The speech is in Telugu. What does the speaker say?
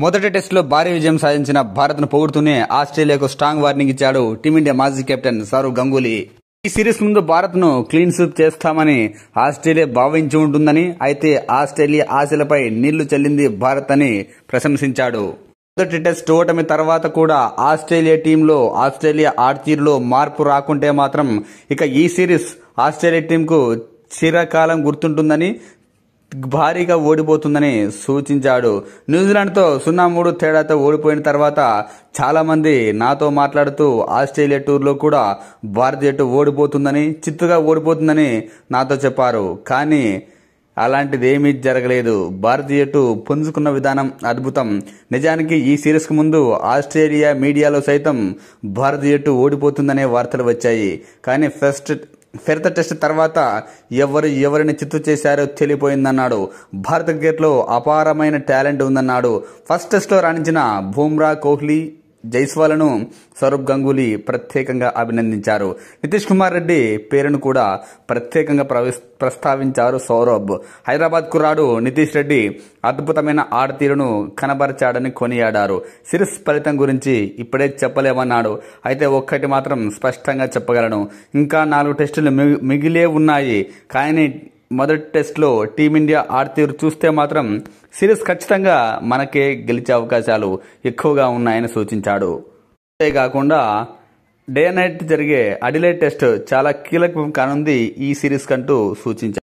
మొదటి టెస్టులో భారీ విజయం సాధించిన భారత్ను పొగుడుతూనే ఆస్ట్రేలియాకు స్ట్రాంగ్ వార్నింగ్ ఇచ్చాడు టీమిండియా మాజీ కెప్టెన్ సౌరవ్ గంగూలీ ఈ సిరీస్ ముందు భారత్ను క్లీన్ స్వీప్ చేస్తామని ఆస్ట్రేలియా భావించి ఉంటుందని అయితే ఆస్ట్రేలియా ఆశలపై నీళ్లు చెల్లింది భారత్ అని ప్రశంసించాడు మొదటి టెస్ట్ ఓటమి తర్వాత కూడా ఆస్ట్రేలియా టీంలో ఆస్ట్రేలియా ఆర్చీర్లో మార్పు రాకుంటే మాత్రం ఇక ఈ సిరీస్ ఆస్ట్రేలియా టీంకు చిరకాలం గుర్తుంటుందని భారీగా ఓడిపోతుందని సూచించాడు న్యూజిలాండ్తో సున్నా మూడు తేడాతో ఓడిపోయిన తర్వాత చాలామంది నాతో మాట్లాడుతూ ఆస్ట్రేలియా టూర్లో కూడా భారత జట్టు ఓడిపోతుందని చిత్తుగా ఓడిపోతుందని నాతో చెప్పారు కానీ అలాంటిది ఏమీ జరగలేదు భారత జట్టు పుంజుకున్న విధానం అద్భుతం నిజానికి ఈ సిరీస్కు ముందు ఆస్ట్రేలియా మీడియాలో సైతం భారత జట్టు ఓడిపోతుందనే వార్తలు వచ్చాయి కానీ ఫస్ట్ ఫెర్త టెస్ట్ తర్వాత ఎవరు ఎవరిని చిత్తు చేశారో తెలియపోయిందన్నాడు భారత క్రికెట్లో అపారమైన టాలెంట్ ఉందన్నాడు ఫస్ట్ టెస్ట్లో రాణించిన బూమ్రా కోహ్లీ జైస్వాలను సౌరభ్ గంగూలీ ప్రత్యేకంగా అభినందించారు నితీష్ కుమార్ రెడ్డి పేరును కూడా ప్రత్యేకంగా ప్రస్తావించారు సౌరభ్ హైదరాబాద్ కుర్రాడు నితీష్ రెడ్డి అద్భుతమైన ఆడతీరును కనబరచాడని కొనియాడారు సిరిస్ ఫలితం గురించి ఇప్పుడే చెప్పలేమన్నాడు అయితే ఒక్కటి మాత్రం స్పష్టంగా చెప్పగలను ఇంకా నాలుగు టెస్టులు మిగిలే ఉన్నాయి కానీ మొదటి టెస్ట్లో టీమిండియా ఆడతీరు చూస్తే మాత్రం సిరీస్ ఖచ్చితంగా మనకే గెలిచే అవకాశాలు ఎక్కువగా ఉన్నాయని సూచించాడు అంతేకాకుండా డే నైట్ జరిగే అడిలైట్ టెస్ట్ చాలా కీలకం కానుంది ఈ సిరీస్ కంటూ సూచించారు